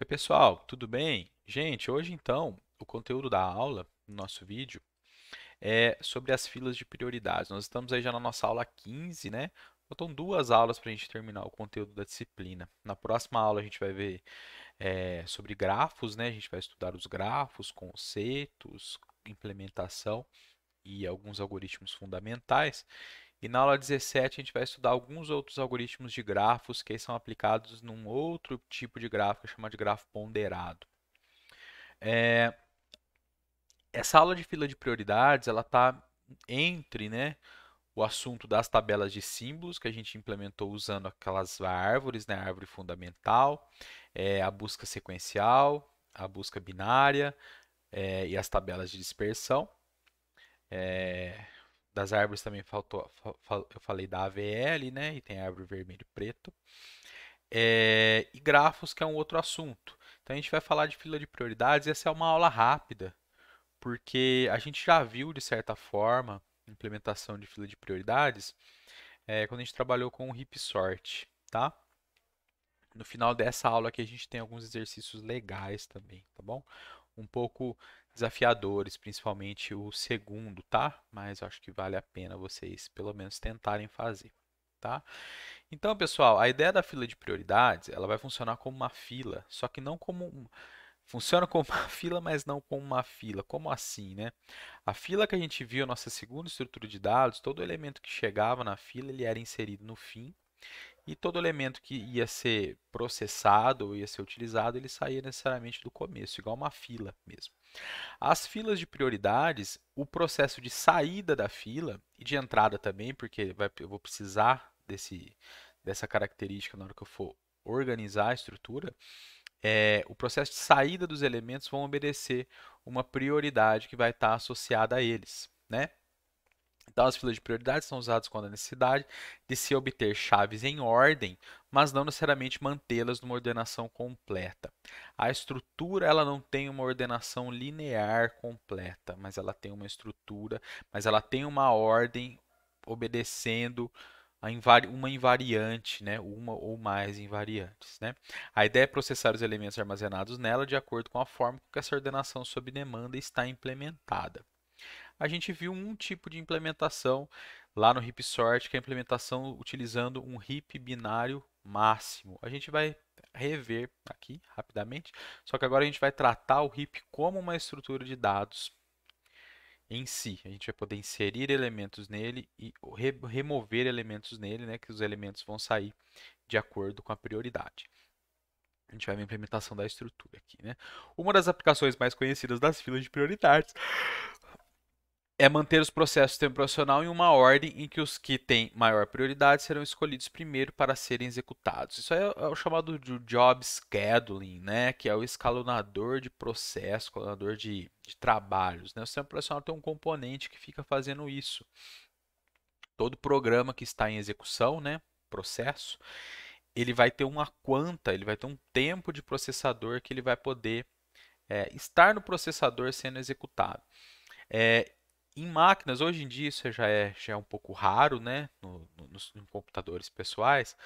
Oi, pessoal, tudo bem? Gente, hoje então, o conteúdo da aula, no nosso vídeo, é sobre as filas de prioridades. Nós estamos aí já na nossa aula 15, né? Faltam duas aulas para a gente terminar o conteúdo da disciplina. Na próxima aula a gente vai ver é, sobre grafos, né? A gente vai estudar os grafos, conceitos, implementação e alguns algoritmos fundamentais. E na aula 17 a gente vai estudar alguns outros algoritmos de grafos que são aplicados num outro tipo de gráfico chamado de grafo ponderado. É... Essa aula de fila de prioridades ela está entre né, o assunto das tabelas de símbolos que a gente implementou usando aquelas árvores, né, a árvore fundamental, é, a busca sequencial, a busca binária é, e as tabelas de dispersão. É, das árvores também faltou, eu falei da AVL, né? E tem árvore vermelho e preto. É, e grafos, que é um outro assunto. Então a gente vai falar de fila de prioridades. E essa é uma aula rápida, porque a gente já viu, de certa forma, implementação de fila de prioridades é, quando a gente trabalhou com o hip sort, tá? No final dessa aula aqui a gente tem alguns exercícios legais também, tá bom? Um pouco desafiadores, principalmente o segundo, tá? Mas acho que vale a pena vocês pelo menos tentarem fazer, tá? Então, pessoal, a ideia da fila de prioridades, ela vai funcionar como uma fila, só que não como um... funciona como uma fila, mas não como uma fila. Como assim, né? A fila que a gente viu, nossa segunda estrutura de dados, todo elemento que chegava na fila, ele era inserido no fim e todo elemento que ia ser processado ou ia ser utilizado, ele saía necessariamente do começo, igual uma fila mesmo. As filas de prioridades, o processo de saída da fila e de entrada também, porque vai, eu vou precisar desse, dessa característica na hora que eu for organizar a estrutura, é, o processo de saída dos elementos vão obedecer uma prioridade que vai estar associada a eles. Né? Então, as filas de prioridade são usadas quando a necessidade de se obter chaves em ordem, mas não necessariamente mantê-las numa ordenação completa. A estrutura ela não tem uma ordenação linear completa, mas ela tem uma estrutura, mas ela tem uma ordem obedecendo uma invariante, né? uma ou mais invariantes. Né? A ideia é processar os elementos armazenados nela de acordo com a forma com que essa ordenação sob demanda está implementada a gente viu um tipo de implementação lá no heap sort, que é a implementação utilizando um heap binário máximo. A gente vai rever aqui rapidamente, só que agora a gente vai tratar o heap como uma estrutura de dados em si. A gente vai poder inserir elementos nele e remover elementos nele, né, que os elementos vão sair de acordo com a prioridade. A gente vai ver a implementação da estrutura aqui. Né? Uma das aplicações mais conhecidas das filas de prioridades é manter os processos do tempo profissional em uma ordem em que os que têm maior prioridade serão escolhidos primeiro para serem executados. Isso é, é o chamado de job scheduling, né? que é o escalonador de processo, escalonador de, de trabalhos. Né? O sistema profissional tem um componente que fica fazendo isso. Todo programa que está em execução, né? processo, ele vai ter uma quanta, ele vai ter um tempo de processador que ele vai poder é, estar no processador sendo executado. É, em máquinas, hoje em dia isso já é, já é um pouco raro, né? No, no, nos em computadores pessoais,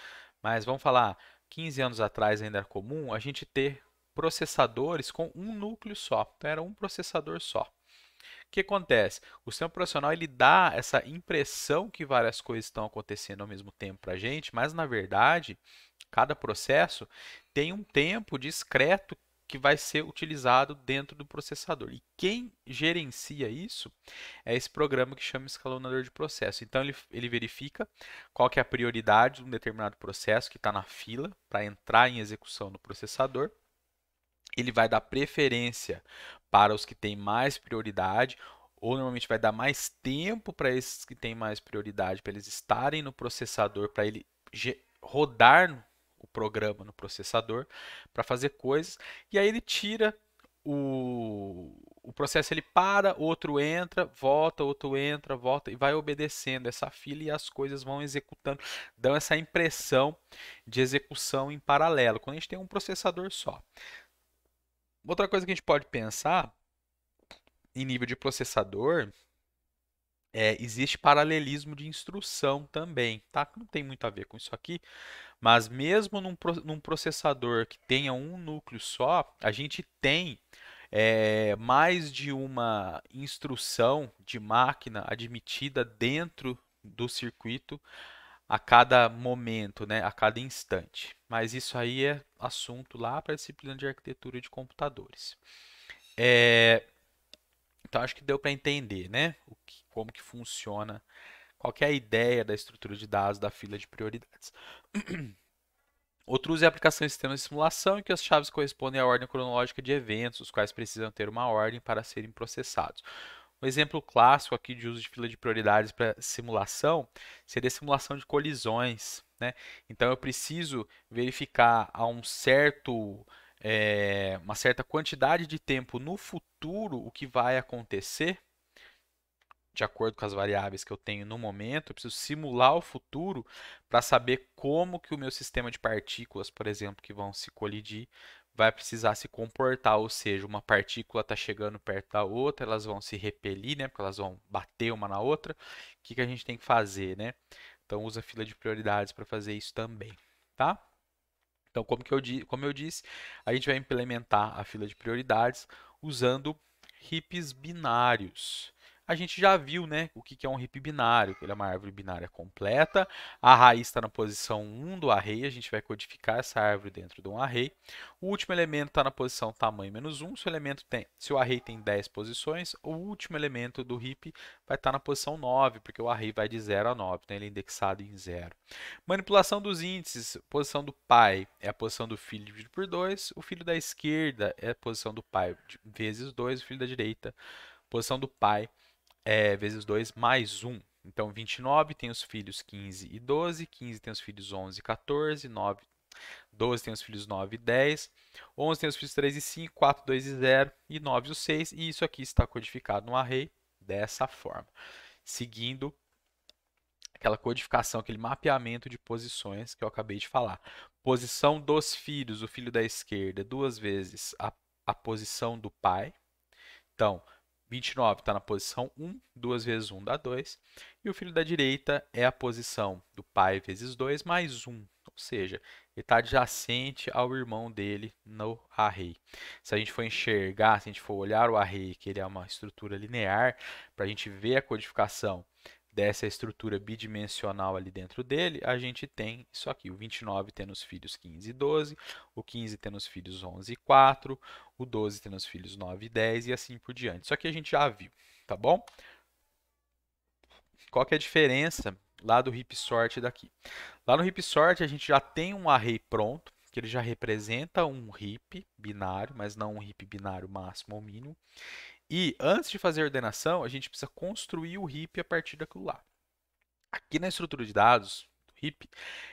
mas vamos falar, 15 anos atrás ainda era comum a gente ter processadores com um núcleo só, então era um processador só. O que acontece? O sistema operacional ele dá essa impressão que várias coisas estão acontecendo ao mesmo tempo para a gente, mas na verdade cada processo tem um tempo discreto que vai ser utilizado dentro do processador. E quem gerencia isso é esse programa que chama escalonador de processo. Então ele, ele verifica qual que é a prioridade de um determinado processo que está na fila para entrar em execução no processador. Ele vai dar preferência para os que têm mais prioridade ou normalmente vai dar mais tempo para esses que têm mais prioridade, para eles estarem no processador, para ele rodar programa, no processador, para fazer coisas. E aí ele tira o, o processo, ele para, outro entra, volta, outro entra, volta e vai obedecendo essa fila e as coisas vão executando, dão essa impressão de execução em paralelo, quando a gente tem um processador só. Outra coisa que a gente pode pensar em nível de processador é, existe paralelismo de instrução também, tá? Não tem muito a ver com isso aqui, mas mesmo num, num processador que tenha um núcleo só, a gente tem é, mais de uma instrução de máquina admitida dentro do circuito a cada momento, né, a cada instante. Mas isso aí é assunto lá para a disciplina de arquitetura de computadores. É, então acho que deu para entender, né, que, como que funciona qual é a ideia da estrutura de dados da fila de prioridades? Outro uso é a aplicação de sistemas de simulação em que as chaves correspondem à ordem cronológica de eventos, os quais precisam ter uma ordem para serem processados. Um exemplo clássico aqui de uso de fila de prioridades para simulação seria a simulação de colisões. Né? Então eu preciso verificar a um certo, é, uma certa quantidade de tempo no futuro o que vai acontecer de acordo com as variáveis que eu tenho no momento, eu preciso simular o futuro para saber como que o meu sistema de partículas, por exemplo, que vão se colidir, vai precisar se comportar, ou seja, uma partícula está chegando perto da outra, elas vão se repelir, né, porque elas vão bater uma na outra. O que, que a gente tem que fazer, né? Então usa a fila de prioridades para fazer isso também, tá? Então, como, que eu, como eu disse, a gente vai implementar a fila de prioridades usando RIPs binários a gente já viu né, o que, é um RIP binário. Ele é uma árvore binária completa. A raiz está na posição 1 do array. A gente vai codificar essa árvore dentro de um array. O último elemento está na posição tamanho menos 1. Se o, elemento tem, se o array tem 10 posições, o último elemento do RIP vai estar tá na posição 9, porque o array vai de 0 a 9. Então, ele é indexado em 0. Manipulação dos índices. Posição do pai é a posição do filho dividido por 2. O filho da esquerda é a posição do pai vezes 2. O filho da direita posição do pai é, vezes 2 mais 1. Então, 29 tem os filhos 15 e 12, 15 tem os filhos 11 e 14, 9, 12 tem os filhos 9 e 10, 11 tem os filhos 3 e 5, 4, 2 e 0, e 9 e 6, e isso aqui está codificado no array dessa forma, seguindo aquela codificação, aquele mapeamento de posições que eu acabei de falar. Posição dos filhos, o filho da esquerda, duas vezes a, a posição do pai. Então, 29 está na posição 1, 2 vezes 1 dá 2. E o filho da direita é a posição do pai vezes 2 mais 1, ou seja, ele está adjacente ao irmão dele no array. Se a gente for enxergar, se a gente for olhar o array, que ele é uma estrutura linear, para a gente ver a codificação dessa estrutura bidimensional ali dentro dele, a gente tem isso aqui, o 29 tendo os filhos 15 e 12, o 15 tendo os filhos 11 e 4, o 12 tendo os filhos 9 e 10 e assim por diante. Isso aqui a gente já viu, tá bom? Qual que é a diferença lá do heap sort daqui? Lá no heap sort a gente já tem um array pronto, que ele já representa um heap binário, mas não um heap binário máximo ou mínimo. E antes de fazer a ordenação, a gente precisa construir o heap a partir daquilo lá. Aqui na estrutura de dados, heap,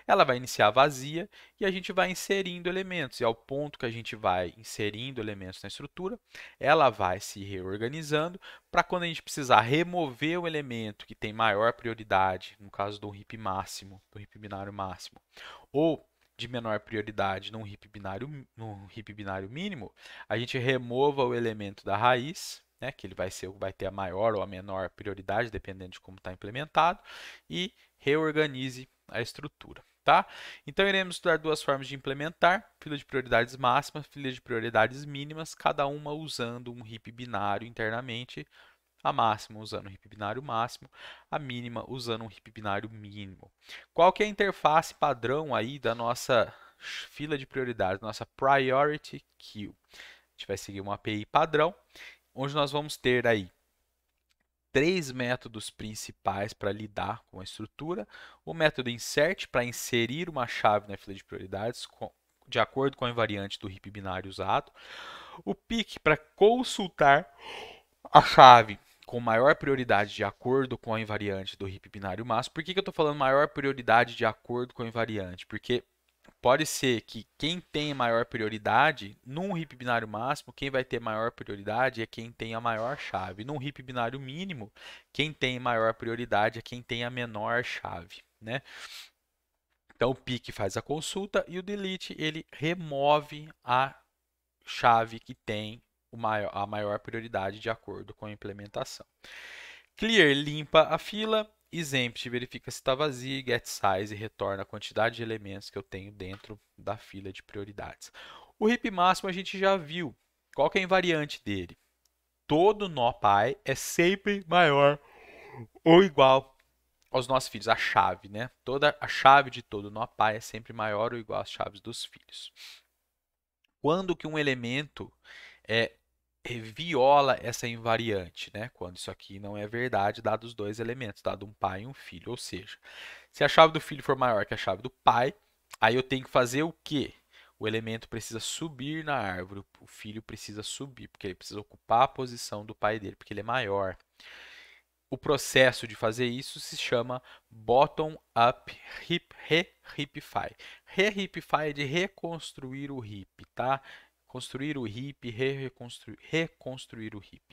ela vai iniciar vazia e a gente vai inserindo elementos. E ao ponto que a gente vai inserindo elementos na estrutura, ela vai se reorganizando para quando a gente precisar remover o elemento que tem maior prioridade, no caso do heap máximo, do heap binário máximo, ou de menor prioridade num heap binário, num heap binário mínimo, a gente remova o elemento da raiz, né, que ele vai, ser, vai ter a maior ou a menor prioridade, dependendo de como está implementado, e reorganize a estrutura. Tá? Então, iremos estudar duas formas de implementar, fila de prioridades máximas, fila de prioridades mínimas, cada uma usando um heap binário internamente a máxima usando um RIP binário máximo, a mínima usando um RIP binário mínimo. Qual que é a interface padrão aí da nossa fila de prioridades, nossa priority queue? A gente vai seguir uma API padrão, onde nós vamos ter aí três métodos principais para lidar com a estrutura. O método insert para inserir uma chave na fila de prioridades de acordo com a invariante do RIP binário usado. O pick para consultar a chave com maior prioridade de acordo com a invariante do RIP binário máximo. Por que, que eu estou falando maior prioridade de acordo com a invariante? Porque pode ser que quem tem maior prioridade, num RIP binário máximo, quem vai ter maior prioridade é quem tem a maior chave. Num RIP binário mínimo, quem tem maior prioridade é quem tem a menor chave, né? Então o PIC faz a consulta e o delete ele remove a chave que tem a maior prioridade de acordo com a implementação. Clear limpa a fila, exempt verifica se está vazia, get size retorna a quantidade de elementos que eu tenho dentro da fila de prioridades. O heap máximo a gente já viu. Qual é a invariante dele? Todo nó pai é sempre maior ou igual aos nossos filhos, a chave, né? Toda a chave de todo nó pai é sempre maior ou igual às chaves dos filhos. Quando que um elemento é eh, viola essa invariante, né? Quando isso aqui não é verdade, dado os dois elementos, dado um pai e um filho. Ou seja, se a chave do filho for maior que a chave do pai, aí eu tenho que fazer o quê? O elemento precisa subir na árvore, o filho precisa subir, porque ele precisa ocupar a posição do pai dele, porque ele é maior. O processo de fazer isso se chama bottom-up re-hipify. Re-hipify é de reconstruir o hip, tá? construir o hip, reconstruir o hip.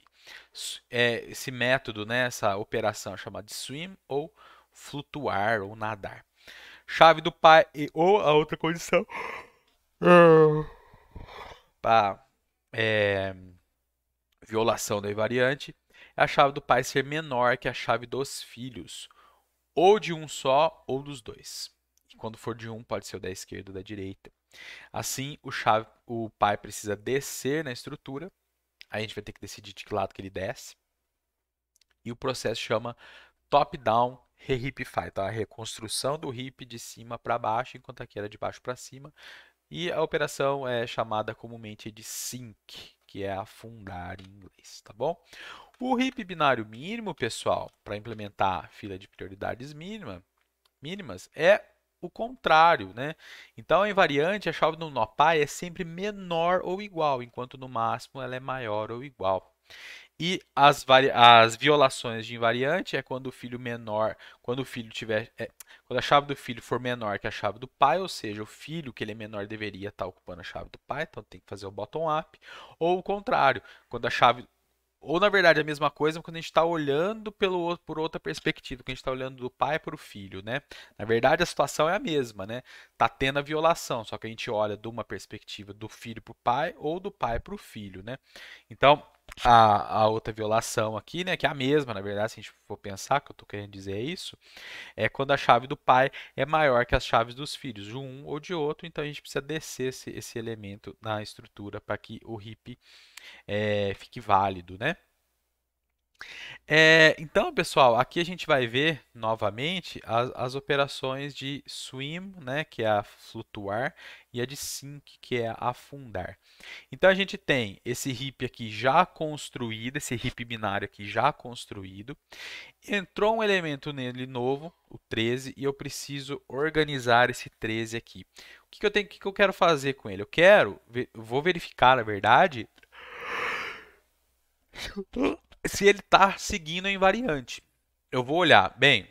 É esse método, né, essa operação é chamada de swim ou flutuar ou nadar. Chave do pai ou a outra condição para é, violação da variante é a chave do pai ser menor que a chave dos filhos, ou de um só ou dos dois. quando for de um, pode ser o da esquerda ou da direita. Assim, o, chave, o pai precisa descer na estrutura, aí a gente vai ter que decidir de que lado que ele desce, e o processo chama top-down re-hipify, tá? a reconstrução do hip de cima para baixo, enquanto aqui era de baixo para cima, e a operação é chamada comumente de sync, que é afundar em inglês, tá bom? O hip binário mínimo, pessoal, para implementar a fila de prioridades mínima, mínimas, é o contrário. Né? Então, a invariante, a chave do nó pai é sempre menor ou igual, enquanto no máximo ela é maior ou igual. E as, as violações de invariante é quando o filho menor, quando o filho tiver, é, quando a chave do filho for menor que a chave do pai, ou seja, o filho que ele é menor deveria estar tá ocupando a chave do pai, então tem que fazer o bottom up, ou o contrário, quando a chave ou na verdade a mesma coisa quando a gente está olhando pelo, por outra perspectiva, quando a gente está olhando do pai para o filho, né? Na verdade a situação é a mesma, né? Tá tendo a violação, só que a gente olha de uma perspectiva do filho para o pai ou do pai para o filho, né? Então a, a outra violação aqui, né? Que é a mesma, na verdade, se a gente for pensar, que eu estou querendo dizer é isso, é quando a chave do pai é maior que as chaves dos filhos, de um ou de outro, então a gente precisa descer esse, esse elemento na estrutura para que o RIP é, eh, fique válido, né? É, então, pessoal, aqui a gente vai ver novamente as, as, operações de swim, né, que é a flutuar, e a de sink, que é afundar. Então, a gente tem esse heap aqui já construído, esse heap binário aqui já construído. Entrou um elemento nele novo, o 13, e eu preciso organizar esse 13 aqui. O que, que eu, tenho, que, que eu quero fazer com ele? Eu quero, vou verificar, na verdade... se ele está seguindo a invariante. Eu vou olhar, bem,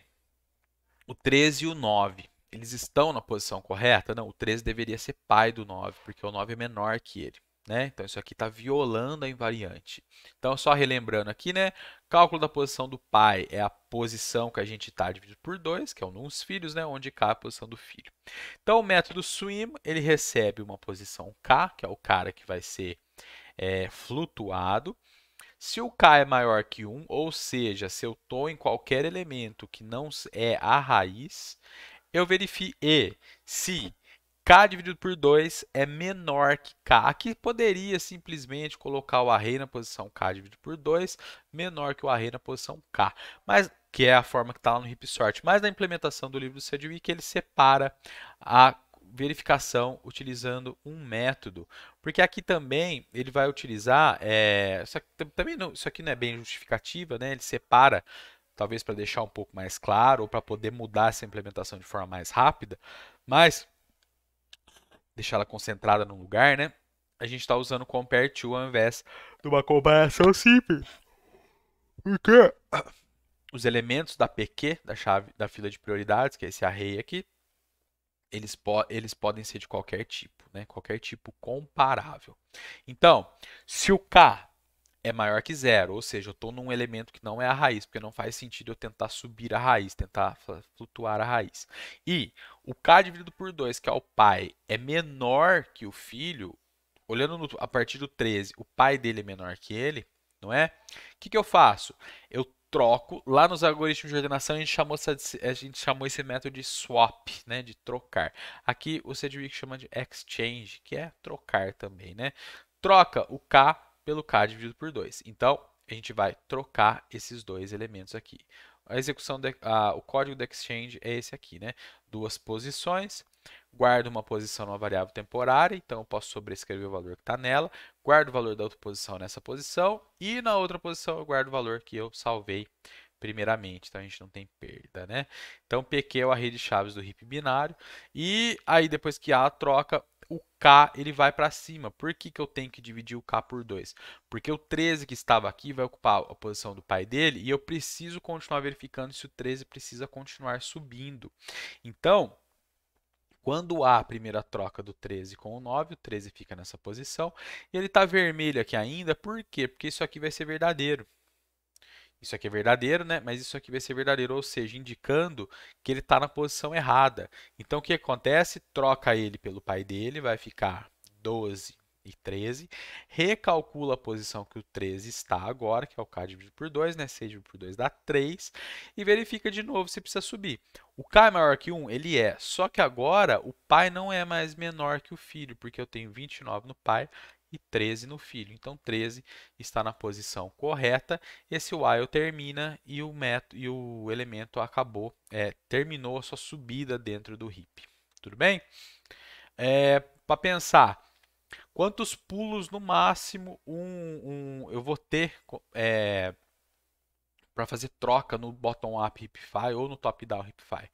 o 13 e o 9, eles estão na posição correta? Não, o 13 deveria ser pai do 9, porque o 9 é menor que ele. Né? Então, isso aqui está violando a invariante. Então, só relembrando aqui, né? Cálculo da posição do pai é a posição que a gente está dividido por 2, que é o nos filhos, né? Onde K é a posição do filho. Então, o método swim, ele recebe uma posição K, que é o cara que vai ser é, flutuado. Se o k é maior que 1, ou seja, se eu estou em qualquer elemento que não é a raiz, eu verifico e se k dividido por 2 é menor que k. Aqui poderia simplesmente colocar o array na posição k dividido por 2 menor que o array na posição k, mas que é a forma que está lá no Ripsort. Mas na implementação do livro do Sedgwick, ele separa a verificação utilizando um método. Porque aqui também ele vai utilizar, é, isso, aqui, também não, isso aqui não é bem justificativa, né? ele separa, talvez para deixar um pouco mais claro, ou para poder mudar essa implementação de forma mais rápida, mas deixar ela concentrada num lugar, né? A gente está usando compare to ao invés de uma comparação simples. porque Os elementos da PQ, da chave da fila de prioridades, que é esse array aqui, eles, po eles podem ser de qualquer tipo, né? Qualquer tipo comparável. Então, se o K é maior que zero, ou seja, eu estou num elemento que não é a raiz, porque não faz sentido eu tentar subir a raiz, tentar flutuar a raiz. E o K dividido por 2, que é o pai, é menor que o filho, olhando no, a partir do 13, o pai dele é menor que ele, não é? O que, que eu faço? Eu troco. Lá nos algoritmos de ordenação, a gente chamou, a gente chamou esse método de swap, né, de trocar. Aqui o Sedgwick chama de exchange, que é trocar também, né? Troca o K pelo K dividido por 2. Então, a gente vai trocar esses dois elementos aqui. A execução, de, a, o código do exchange é esse aqui, né? Duas posições, guardo uma posição numa variável temporária, então eu posso sobrescrever o valor que está nela, guardo o valor da outra posição nessa posição e na outra posição eu guardo o valor que eu salvei primeiramente, então a gente não tem perda, né? Então PQ é a rede de chaves do RIP binário e aí depois que A troca, o K ele vai para cima. Por que, que eu tenho que dividir o K por 2? Porque o 13 que estava aqui vai ocupar a posição do pai dele e eu preciso continuar verificando se o 13 precisa continuar subindo. Então, quando há a primeira troca do 13 com o 9, o 13 fica nessa posição. E ele está vermelho aqui ainda, por quê? Porque isso aqui vai ser verdadeiro. Isso aqui é verdadeiro, né? Mas isso aqui vai ser verdadeiro, ou seja, indicando que ele está na posição errada. Então, o que acontece? Troca ele pelo pai dele, vai ficar 12 e 13, recalcula a posição que o 13 está agora, que é o k dividido por 2, né? 6 dividido por 2 dá 3, e verifica de novo se precisa subir. O k é maior que 1? Ele é, só que agora o pai não é mais menor que o filho, porque eu tenho 29 no pai e 13 no filho. Então, 13 está na posição correta. Esse while termina e o, método, e o elemento acabou, é, terminou a sua subida dentro do heap. Tudo bem? É, Para pensar, Quantos pulos no máximo um, um eu vou ter é, para fazer troca no bottom-up Hipify ou no top-down Hipify?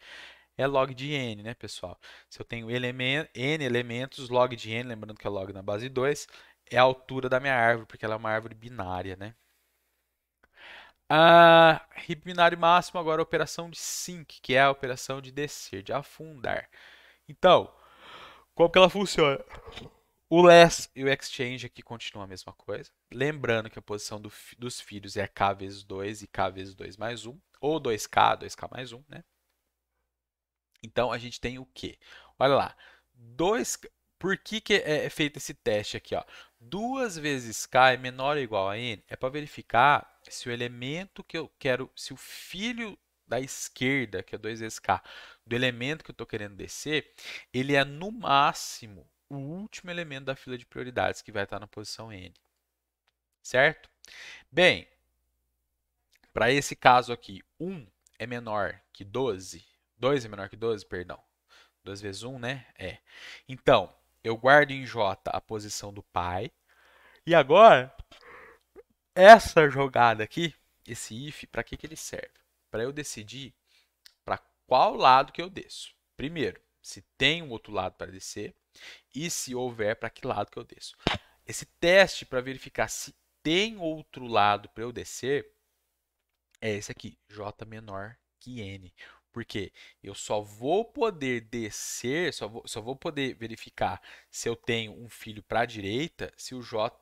É log de n, né, pessoal? Se eu tenho n elementos, log de n, lembrando que é log na base 2, é a altura da minha árvore, porque ela é uma árvore binária, né? Ah, hip binário máximo agora a operação de sink, que é a operação de descer, de afundar. Então, como que ela funciona? O less e o exchange aqui continuam a mesma coisa. Lembrando que a posição do, dos filhos é k vezes 2 e k vezes 2 mais 1. Ou 2k, 2k mais 1, né? Então, a gente tem o quê? Olha lá. 2... Por que, que é, é feito esse teste aqui? Ó? 2 vezes k é menor ou igual a n? É para verificar se o elemento que eu quero... Se o filho da esquerda, que é 2 vezes k, do elemento que eu estou querendo descer, ele é no máximo o último elemento da fila de prioridades, que vai estar na posição N. Certo? Bem, para esse caso aqui, 1 é menor que 12. 2 é menor que 12, perdão. 2 vezes 1, né? É. Então, eu guardo em J a posição do pai. E agora, essa jogada aqui, esse if, para que, que ele serve? Para eu decidir para qual lado que eu desço. Primeiro, se tem um outro lado para descer. E se houver, para que lado que eu desço? Esse teste para verificar se tem outro lado para eu descer é esse aqui, J menor que N. Porque eu só vou poder descer, só vou, só vou poder verificar se eu tenho um filho para a direita se o J,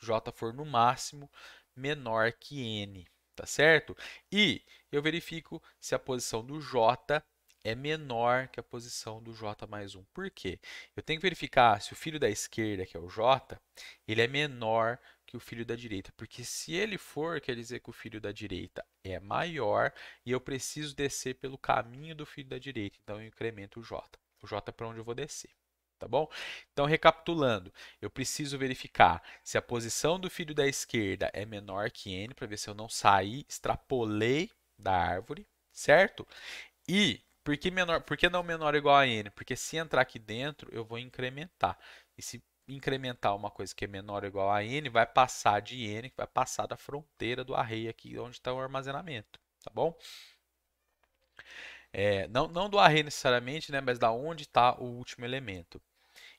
J for no máximo menor que N, tá certo? E eu verifico se a posição do J é menor que a posição do J mais 1. Por quê? Eu tenho que verificar se o filho da esquerda, que é o J, ele é menor que o filho da direita. Porque se ele for, quer dizer que o filho da direita é maior e eu preciso descer pelo caminho do filho da direita. Então, eu incremento o J. O J é para onde eu vou descer tá bom? Então, recapitulando, eu preciso verificar se a posição do filho da esquerda é menor que n, para ver se eu não saí, extrapolei da árvore, certo? E por que, menor, por que não menor ou igual a n? Porque se entrar aqui dentro, eu vou incrementar. E se incrementar uma coisa que é menor ou igual a n, vai passar de n, vai passar da fronteira do array aqui onde está o armazenamento, tá bom? É, não, não do array necessariamente, né, mas da onde está o último elemento.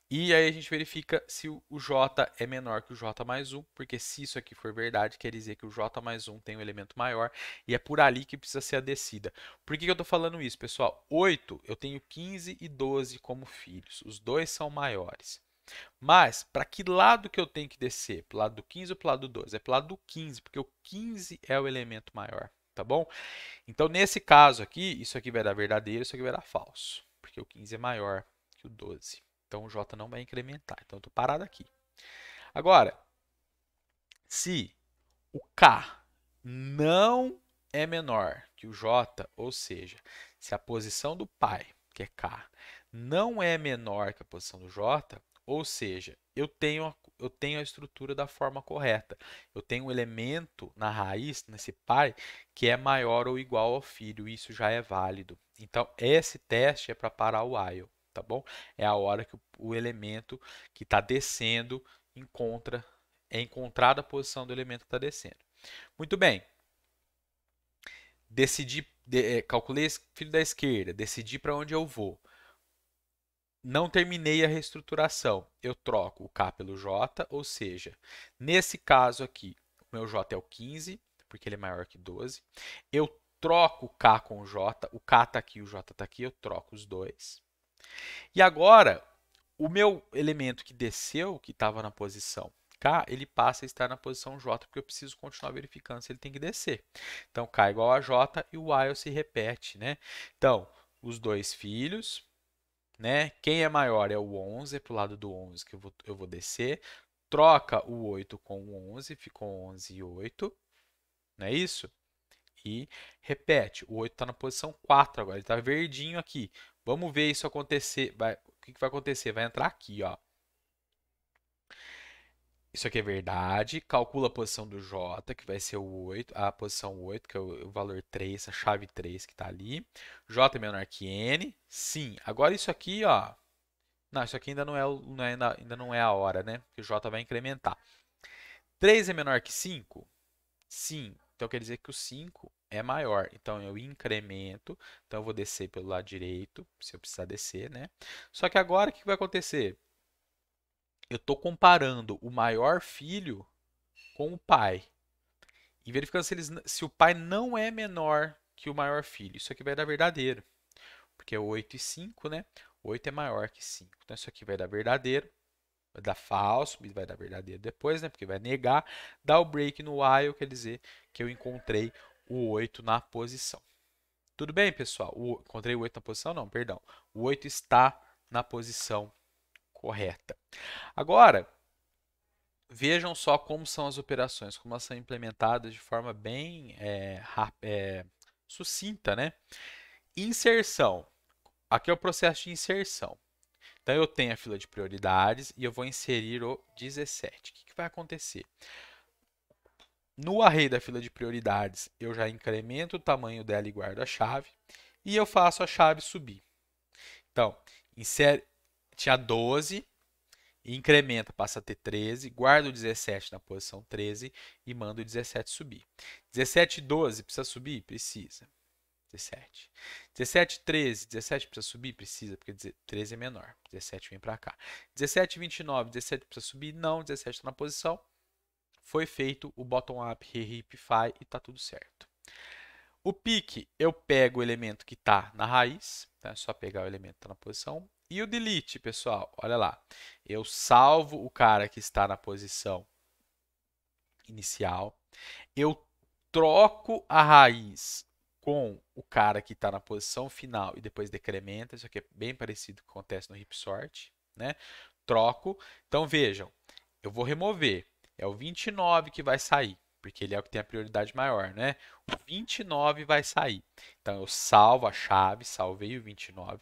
E aí a gente verifica se o J é menor que o J mais 1, porque se isso aqui for verdade, quer dizer que o J mais 1 tem um elemento maior, e é por ali que precisa ser a descida. Por que, que eu estou falando isso, pessoal? 8, eu tenho 15 e 12 como filhos, os dois são maiores. Mas, para que lado que eu tenho que descer? Para o lado do 15 ou para o lado do 12? É para o lado do 15, porque o 15 é o elemento maior, tá bom? Então, nesse caso aqui, isso aqui vai dar verdadeiro, isso aqui vai dar falso, porque o 15 é maior que o 12. Então o J não vai incrementar. Então eu estou parado aqui. Agora, se o K não é menor que o J, ou seja, se a posição do pai, que é K, não é menor que a posição do J, ou seja, eu tenho a, eu tenho a estrutura da forma correta. Eu tenho um elemento na raiz, nesse pai, que é maior ou igual ao filho, isso já é válido. Então, esse teste é para parar o while tá bom? É a hora que o, elemento que está descendo encontra, é encontrada a posição do elemento que está descendo. Muito bem. Decidi, de, é, calculei filho da esquerda, decidi para onde eu vou. Não terminei a reestruturação. Eu troco o K pelo J, ou seja, nesse caso aqui, o meu J é o 15, porque ele é maior que 12. Eu troco o K com o J, o K está aqui, o J está aqui, eu troco os dois. E agora, o meu elemento que desceu, que estava na posição K, ele passa a estar na posição J, porque eu preciso continuar verificando se ele tem que descer. Então, K igual a J e o while se repete, né? Então, os dois filhos, né? Quem é maior é o 11, para o lado do 11 que eu vou, eu vou descer. Troca o 8 com o 11, ficou 11 e 8, não é isso? E repete, o 8 está na posição 4 agora, ele está verdinho aqui. Vamos ver isso acontecer. Vai, o que, que vai acontecer? Vai entrar aqui, ó. Isso aqui é verdade. Calcula a posição do J, que vai ser o 8, a posição 8, que é o valor 3, a chave 3 que está ali. J é menor que N. Sim. Agora isso aqui, ó. Não, isso aqui ainda não é, não é ainda, ainda não é a hora, né? Porque o J vai incrementar. 3 é menor que 5? Sim. Então quer dizer que o 5 é maior. Então, eu incremento. Então, eu vou descer pelo lado direito, se eu precisar descer, né? Só que agora, o que vai acontecer? Eu estou comparando o maior filho com o pai. E verificando se, eles, se o pai não é menor que o maior filho. Isso aqui vai dar verdadeiro. Porque é 8 e 5, né? 8 é maior que 5. Então, isso aqui vai dar verdadeiro. Vai dar falso, vai dar verdadeiro depois, né? Porque vai negar. Dá o break no while, quer dizer que eu encontrei o 8 na posição. Tudo bem, pessoal? O, encontrei o 8 na posição? Não, perdão. O 8 está na posição correta. Agora, vejam só como são as operações, como elas são implementadas de forma bem é, é, sucinta, né? Inserção. Aqui é o processo de inserção. Então, eu tenho a fila de prioridades e eu vou inserir o 17. O que, que vai acontecer? No array da fila de prioridades, eu já incremento o tamanho dela e guardo a chave, e eu faço a chave subir. Então, insere, tinha 12, incrementa, passa a ter 13, guardo o 17 na posição 13 e mando o 17 subir. 17 e 12 precisa subir? Precisa. 17. 17 13, 17 precisa subir? Precisa, porque 13 é menor. 17 vem para cá. 17 29, 17 precisa subir? Não, 17 está na posição foi feito o bottom-up, re-hipify e está tudo certo. O pick, eu pego o elemento que está na raiz, tá? é só pegar o elemento que está na posição. E o delete, pessoal, olha lá. Eu salvo o cara que está na posição inicial. Eu troco a raiz com o cara que está na posição final e depois decrementa. Isso aqui é bem parecido com o que acontece no hip sort, né? Troco. Então vejam, eu vou remover é o 29 que vai sair, porque ele é o que tem a prioridade maior, né? O 29 vai sair. Então, eu salvo a chave, salvei o 29.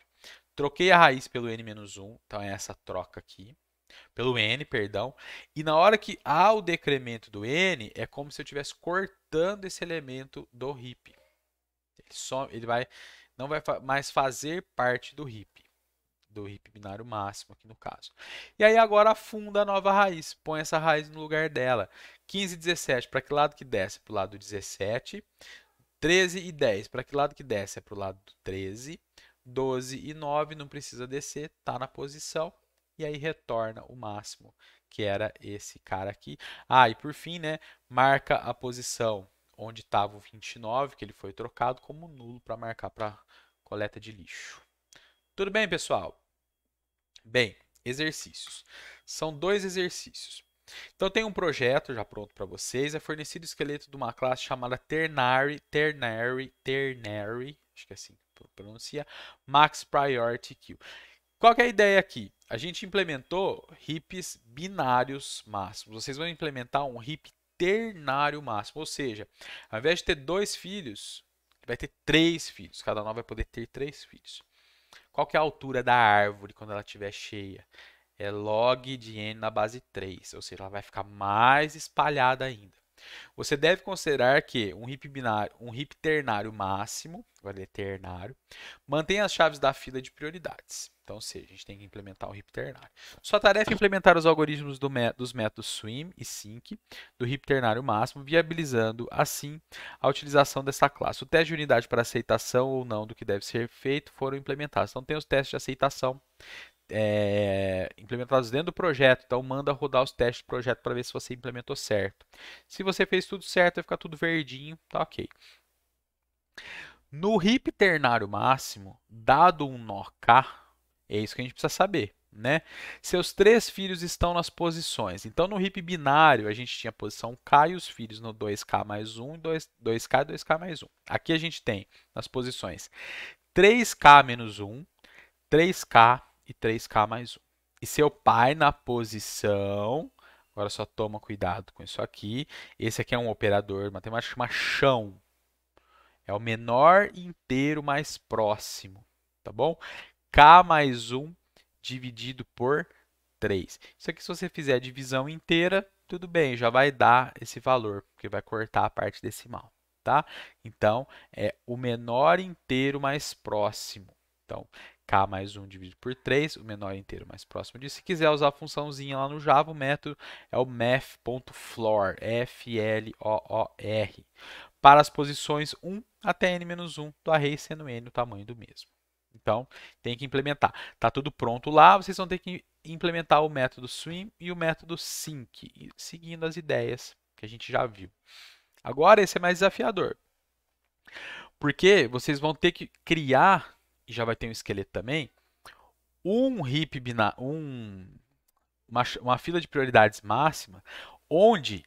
Troquei a raiz pelo n-1, então é essa troca aqui. Pelo n, perdão. E na hora que há o decremento do n, é como se eu estivesse cortando esse elemento do heap. Ele, só, ele vai, não vai mais fazer parte do heap do hip binário máximo aqui no caso. E aí agora afunda a nova raiz, põe essa raiz no lugar dela. 15 e 17, para que lado que desce? Para o lado 17. 13 e 10, para que lado que desce? É para o lado 13. 12 e 9, não precisa descer, está na posição. E aí retorna o máximo, que era esse cara aqui. Ah, e por fim, né, marca a posição onde estava o 29, que ele foi trocado, como nulo para marcar para coleta de lixo. Tudo bem, pessoal? Bem, exercícios. São dois exercícios. Então tem um projeto já pronto para vocês, é fornecido o esqueleto de uma classe chamada Ternary, Ternary, Ternary, acho que é assim que pronuncia, Max Priority Queue. Qual é a ideia aqui? A gente implementou hips binários máximos. Vocês vão implementar um hip ternário máximo, ou seja, ao invés de ter dois filhos, vai ter três filhos. Cada nó vai poder ter três filhos. Qual que é a altura da árvore quando ela estiver cheia? É log de n na base 3, ou seja, ela vai ficar mais espalhada ainda. Você deve considerar que um RIP, binário, um heap ternário máximo, agora é ternário, mantém as chaves da fila de prioridades. Então, se a gente tem que implementar um RIP ternário. Sua tarefa é implementar os algoritmos do dos métodos swim e sync do RIP ternário máximo, viabilizando assim a utilização dessa classe. O teste de unidade para aceitação ou não do que deve ser feito foram implementados. Então, tem os testes de aceitação é, implementados dentro do projeto. Então, manda rodar os testes do projeto para ver se você implementou certo. Se você fez tudo certo, vai ficar tudo verdinho, tá ok. No RIP ternário máximo, dado um nó K, é isso que a gente precisa saber. Né? Seus três filhos estão nas posições. Então, no RIP binário, a gente tinha a posição K e os filhos no 2K mais 1, 2, 2K e 2K mais 1. Aqui a gente tem nas posições 3K menos 1, 3K e 3K mais 1. E seu pai na posição... Agora só toma cuidado com isso aqui. Esse aqui é um operador matemático chama chão. É o menor inteiro mais próximo, tá bom? K mais 1 dividido por 3. Isso aqui, se você fizer a divisão inteira, tudo bem, já vai dar esse valor, porque vai cortar a parte decimal, tá? Então, é o menor inteiro mais próximo. Então, k mais 1 dividido por 3, o menor é inteiro mais próximo disso. Se quiser usar a funçãozinha lá no Java, o método é o math.floor, F-L-O-O-R, para as posições 1 até n-1 do array, sendo n o tamanho do mesmo. Então, tem que implementar. Está tudo pronto lá, vocês vão ter que implementar o método swim e o método sync, seguindo as ideias que a gente já viu. Agora, esse é mais desafiador, porque vocês vão ter que criar e já vai ter um esqueleto também, um heap binário, um, uma, uma fila de prioridades máxima, onde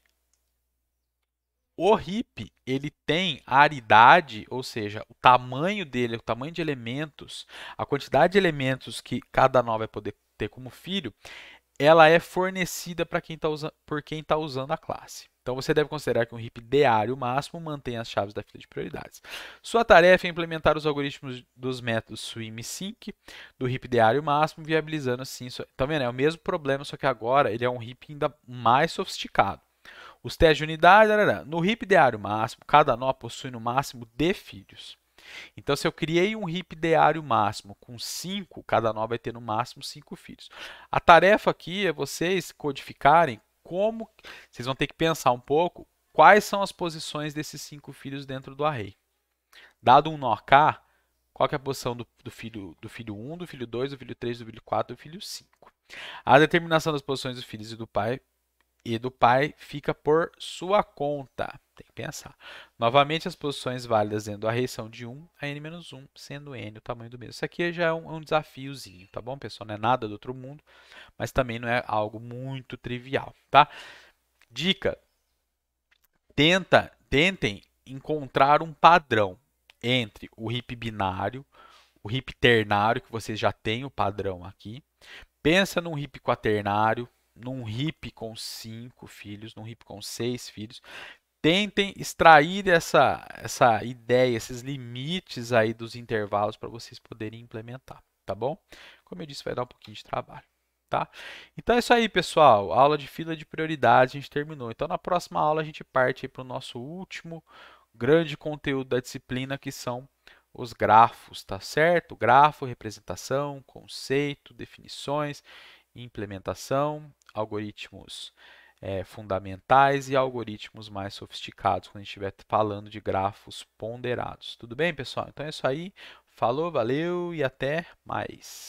o hip ele tem a aridade, ou seja, o tamanho dele, o tamanho de elementos, a quantidade de elementos que cada nó vai poder ter como filho, ela é fornecida para quem tá usa, por quem está usando a classe. Então você deve considerar que um heap diário máximo mantém as chaves da fila de prioridades. Sua tarefa é implementar os algoritmos dos métodos swim e sync do heap diário máximo, viabilizando assim. Sua... Tá vendo? É o mesmo problema, só que agora ele é um heap ainda mais sofisticado. Os testes de unidade, no heap diário máximo, cada nó possui no máximo D filhos. Então, se eu criei um RIP diário máximo com 5, cada nó vai ter no máximo 5 filhos. A tarefa aqui é vocês codificarem como. Vocês vão ter que pensar um pouco quais são as posições desses 5 filhos dentro do array. Dado um nó K, qual é a posição do, do, filho, do filho 1, do filho 2, do filho 3, do filho 4, do filho 5. A determinação das posições dos filhos e do pai e do pai fica por sua conta. Tem que pensar. Novamente, as posições válidas dentro do array são de 1 a n-1, sendo n o tamanho do mesmo. Isso aqui já é um, é um desafiozinho, tá bom, pessoal? Não é nada do outro mundo, mas também não é algo muito trivial, tá? Dica, tenta, tentem encontrar um padrão entre o RIP binário, o RIP ternário, que vocês já têm o padrão aqui. Pensa num RIP quaternário, num RIP com 5 filhos, num RIP com 6 filhos tentem extrair essa, essa ideia, esses limites aí dos intervalos para vocês poderem implementar, tá bom? Como eu disse, vai dar um pouquinho de trabalho. Tá? Então é isso aí, pessoal. Aula de fila de prioridades a gente terminou. Então na próxima aula a gente parte para o nosso último grande conteúdo da disciplina, que são os grafos, tá certo? Grafo, representação, conceito, definições, implementação, algoritmos é, fundamentais e algoritmos mais sofisticados quando a gente estiver falando de grafos ponderados. Tudo bem, pessoal? Então é isso aí. Falou, valeu e até mais.